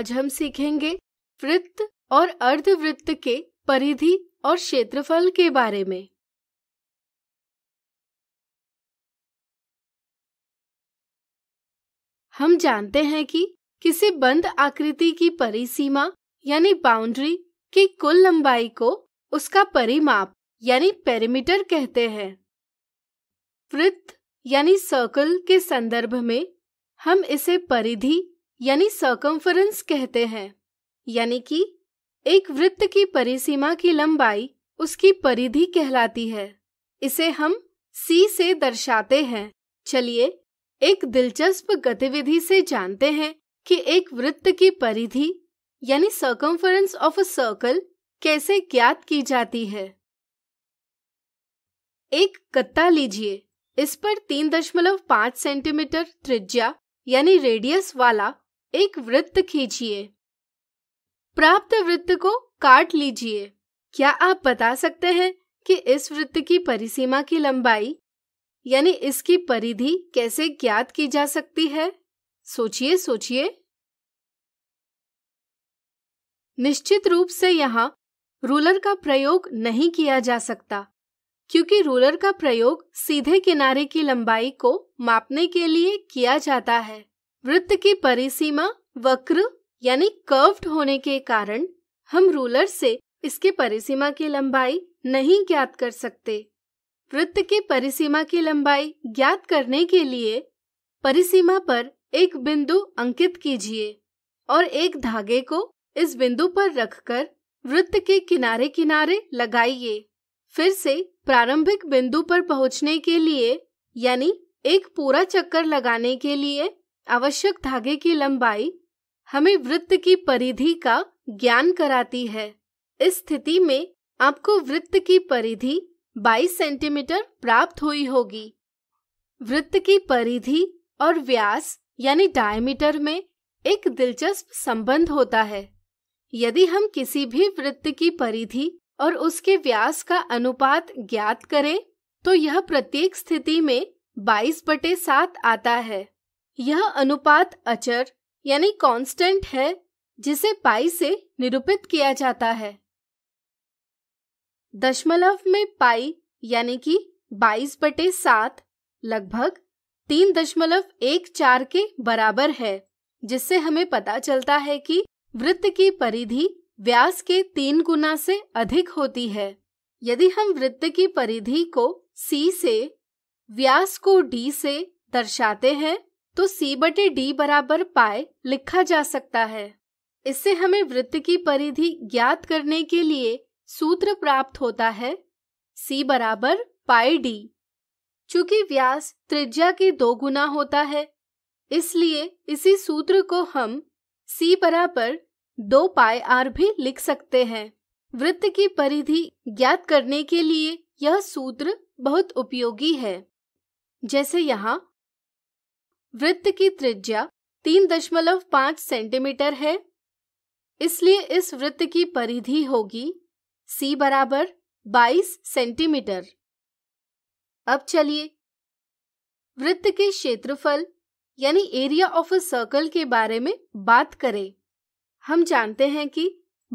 आज हम सीखेंगे वृत्त और अर्धवृत्त के परिधि और क्षेत्रफल के बारे में हम जानते हैं कि किसी बंद आकृति की परिसीमा यानी बाउंड्री की कुल लंबाई को उसका परिमाप यानी पेरीमीटर कहते हैं वृत्त यानी सर्कल के संदर्भ में हम इसे परिधि यानी सर्कम्फरेंस कहते हैं यानी कि एक वृत्त की परिसीमा की लंबाई उसकी परिधि कहलाती है इसे हम सी से दर्शाते हैं चलिए एक दिलचस्प गतिविधि से जानते हैं कि एक वृत्त की परिधि यानी सर्कम्फरेंस ऑफ अ सर्कल कैसे ज्ञात की जाती है एक कत्ता लीजिए इस पर तीन दशमलव पांच सेंटीमीटर त्रिज्या यानी रेडियस वाला एक वृत्त खींचिए प्राप्त वृत्त को काट लीजिए क्या आप बता सकते हैं कि इस वृत्त की परिसीमा की लंबाई यानी इसकी परिधि कैसे ज्ञात की जा सकती है सोचिए सोचिए निश्चित रूप से यहाँ रूलर का प्रयोग नहीं किया जा सकता क्योंकि रूलर का प्रयोग सीधे किनारे की लंबाई को मापने के लिए किया जाता है वृत्त की परिसीमा वक्र यानी कर्व्ड होने के कारण हम रूलर से इसके परिसीमा की लंबाई नहीं ज्ञात कर सकते वृत्त की परिसीमा की लंबाई ज्ञात करने के लिए परिसीमा पर एक बिंदु अंकित कीजिए और एक धागे को इस बिंदु पर रखकर वृत्त के किनारे किनारे लगाइए फिर से प्रारंभिक बिंदु पर पहुंचने के लिए यानी एक पूरा चक्कर लगाने के लिए आवश्यक धागे की लंबाई हमें वृत्त की परिधि का ज्ञान कराती है इस स्थिति में आपको वृत्त की परिधि 22 सेंटीमीटर प्राप्त हुई होगी वृत्त की परिधि और व्यास यानी डायमीटर में एक दिलचस्प संबंध होता है यदि हम किसी भी वृत्त की परिधि और उसके व्यास का अनुपात ज्ञात करें तो यह प्रत्येक स्थिति में 22 बटे सात आता है यह अनुपात अचर यानी कांस्टेंट है जिसे पाई से निरूपित किया जाता है दशमलव में पाई यानी कि 22 बटे सात लगभग तीन दशमलव एक चार के बराबर है जिससे हमें पता चलता है कि वृत्त की परिधि व्यास के तीन गुना से अधिक होती है यदि हम वृत्त की परिधि को सी से व्यास को डी से दर्शाते हैं तो सी बटे डी बराबर पाए लिखा जा सकता है इससे हमें वृत्त की परिधि ज्ञात करने के लिए सूत्र प्राप्त होता है सी बराबर पाए डी चूंकि व्यास त्रिज्या के दो गुना होता है इसलिए इसी सूत्र को हम सी बराबर दो पाए आर भी लिख सकते हैं वृत्त की परिधि ज्ञात करने के लिए यह सूत्र बहुत उपयोगी है जैसे यहाँ वृत्त की त्रिज्या तीन दशमलव पांच सेंटीमीटर है इसलिए इस वृत्त की परिधि होगी सी बराबर बाईस सेंटीमीटर अब चलिए वृत्त के क्षेत्रफल यानी एरिया ऑफ अ सर्कल के बारे में बात करें हम जानते हैं कि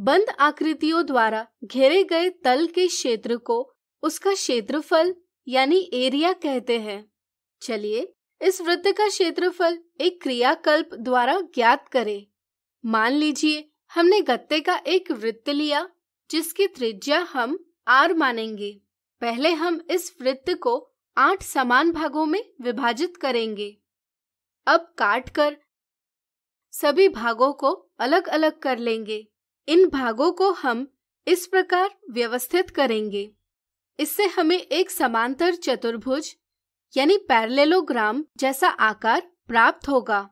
बंद आकृतियों द्वारा घेरे गए तल के क्षेत्र को उसका क्षेत्रफल यानी एरिया कहते हैं चलिए इस वृत्त का क्षेत्रफल एक क्रियाकल्प द्वारा ज्ञात करें। मान लीजिए हमने गत्ते का एक वृत्त लिया जिसकी त्रिज्या हम आर मानेंगे पहले हम इस वृत्त को आठ समान भागों में विभाजित करेंगे अब काट कर सभी भागों को अलग अलग कर लेंगे इन भागों को हम इस प्रकार व्यवस्थित करेंगे इससे हमें एक समांतर चतुर्भुज यानी पैरेललोग्राम जैसा आकार प्राप्त होगा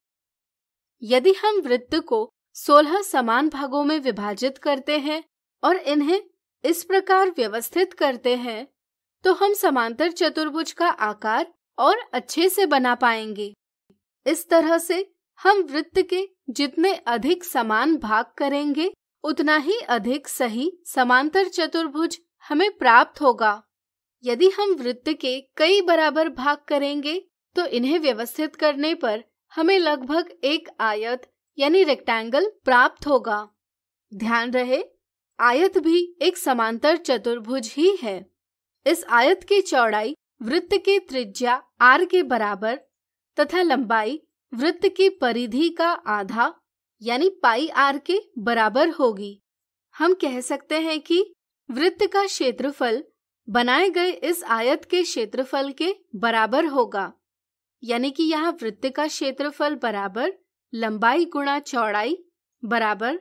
यदि हम वृत्त को सोलह समान भागों में विभाजित करते हैं और इन्हें इस प्रकार व्यवस्थित करते हैं तो हम समांतर चतुर्भुज का आकार और अच्छे से बना पाएंगे इस तरह से हम वृत्त के जितने अधिक समान भाग करेंगे उतना ही अधिक सही समांतर चतुर्भुज हमें प्राप्त होगा यदि हम वृत्त के कई बराबर भाग करेंगे तो इन्हें व्यवस्थित करने पर हमें लगभग एक आयत यानी रेक्टेंगल प्राप्त होगा ध्यान रहे आयत भी एक समांतर चतुर्भुज ही है इस आयत की चौड़ाई वृत्त की त्रिज्या आर के बराबर तथा लंबाई वृत्त की परिधि का आधा यानी पाई आर के बराबर होगी हम कह सकते हैं कि वृत्त का क्षेत्रफल बनाए गए इस आयत के क्षेत्रफल के बराबर होगा यानी कि यहाँ वृत्त का क्षेत्रफल बराबर लंबाई गुणा चौड़ाई बराबर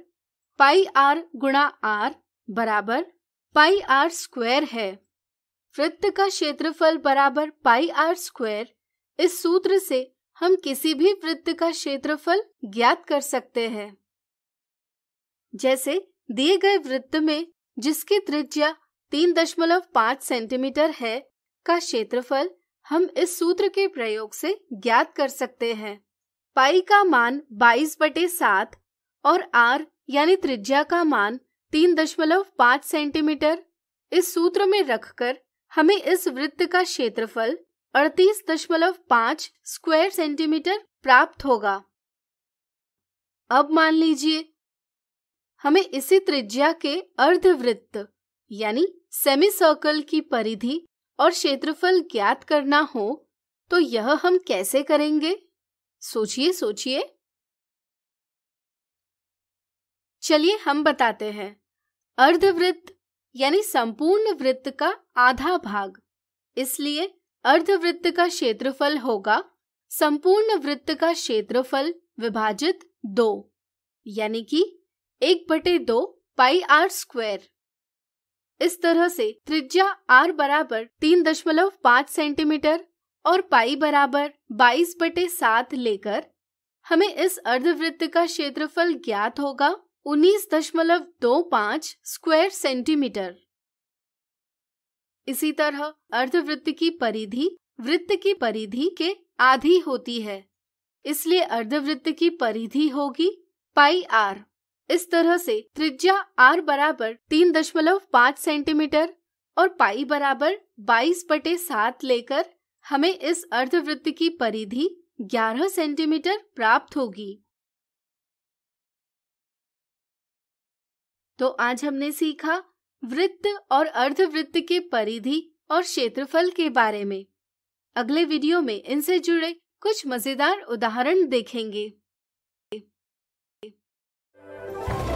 पाई आर गुणा आर बराबर पाई आर स्क्वायर है वृत्त का क्षेत्रफल बराबर पाई आर स्क्वायर इस सूत्र से हम किसी भी वृत्त का क्षेत्रफल ज्ञात कर सकते हैं जैसे दिए गए वृत्त में जिसकी त्रिज्या तीन दशमलव पाँच सेंटीमीटर है का क्षेत्रफल हम इस सूत्र के प्रयोग से ज्ञात कर सकते हैं पाई का मान 22 बटे सात और आर यानी त्रिज्या का मान तीन दशमलव पांच सेंटीमीटर इस सूत्र में रखकर हमें इस वृत्त का क्षेत्रफल अड़तीस दशमलव पांच स्क्वायर सेंटीमीटर प्राप्त होगा अब मान लीजिए हमें इसी त्रिज्या के अर्धवृत्त यानी सेमी सर्कल की परिधि और क्षेत्रफल ज्ञात करना हो तो यह हम कैसे करेंगे सोचिए सोचिए चलिए हम बताते हैं अर्धवृत्त यानी संपूर्ण वृत्त का आधा भाग इसलिए अर्धवृत्त का क्षेत्रफल होगा संपूर्ण वृत्त का क्षेत्रफल विभाजित दो यानी कि एक बटे दो पाई आर स्क्वायर इस तरह से त्रिज्या आर बराबर तीन दशमलव पाँच सेंटीमीटर और पाई बराबर बाईस बटे सात लेकर हमें इस अर्धवृत्त का क्षेत्रफल ज्ञात होगा उन्नीस दशमलव दो पाँच स्क्वायर सेंटीमीटर इसी तरह अर्धवृत्त की परिधि वृत्त की परिधि के आधी होती है इसलिए अर्धवृत्त की परिधि होगी पाई आर इस तरह से त्रिज्या आर बराबर तीन दशमलव पाँच सेंटीमीटर और पाई बराबर बाईस बटे सात लेकर हमें इस अर्धवृत्त की परिधि ग्यारह सेंटीमीटर प्राप्त होगी तो आज हमने सीखा वृत्त और अर्धवृत्त के परिधि और क्षेत्रफल के बारे में अगले वीडियो में इनसे जुड़े कुछ मजेदार उदाहरण देखेंगे you